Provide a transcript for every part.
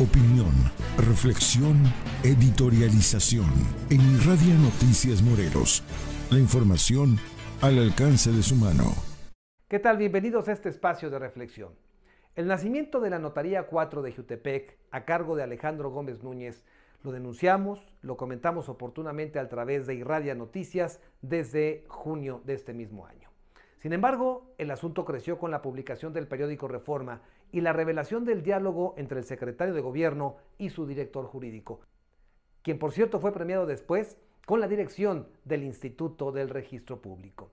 Opinión, reflexión, editorialización. En Irradia Noticias Morelos. La información al alcance de su mano. ¿Qué tal? Bienvenidos a este espacio de reflexión. El nacimiento de la Notaría 4 de Jutepec, a cargo de Alejandro Gómez Núñez, lo denunciamos, lo comentamos oportunamente a través de Irradia Noticias desde junio de este mismo año. Sin embargo, el asunto creció con la publicación del periódico Reforma y la revelación del diálogo entre el secretario de gobierno y su director jurídico, quien por cierto fue premiado después con la dirección del Instituto del Registro Público.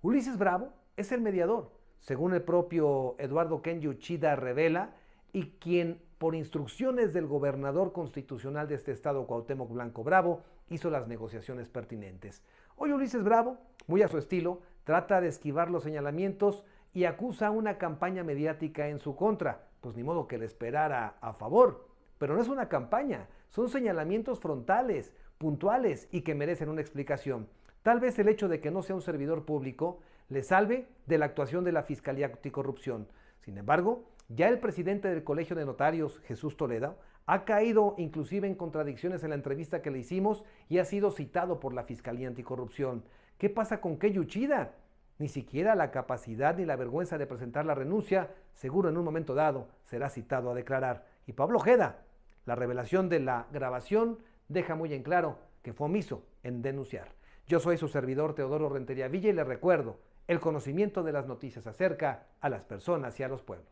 Ulises Bravo es el mediador, según el propio Eduardo Kenji Uchida revela, y quien por instrucciones del gobernador constitucional de este estado, Cuauhtémoc Blanco Bravo, hizo las negociaciones pertinentes. Hoy Ulises Bravo, muy a su estilo, trata de esquivar los señalamientos y acusa una campaña mediática en su contra. Pues ni modo que le esperara a favor. Pero no es una campaña, son señalamientos frontales, puntuales y que merecen una explicación. Tal vez el hecho de que no sea un servidor público le salve de la actuación de la Fiscalía Anticorrupción. Sin embargo, ya el presidente del Colegio de Notarios, Jesús Toledo, ha caído inclusive en contradicciones en la entrevista que le hicimos y ha sido citado por la Fiscalía Anticorrupción. ¿Qué pasa con que Uchida? Ni siquiera la capacidad ni la vergüenza de presentar la renuncia, seguro en un momento dado, será citado a declarar. Y Pablo Ojeda, la revelación de la grabación deja muy en claro que fue omiso en denunciar. Yo soy su servidor Teodoro Rentería Villa y le recuerdo, el conocimiento de las noticias acerca a las personas y a los pueblos.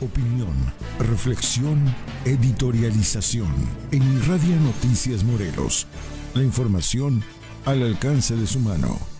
Opinión, reflexión, editorialización en Irradia Noticias Morelos. La información al alcance de su mano.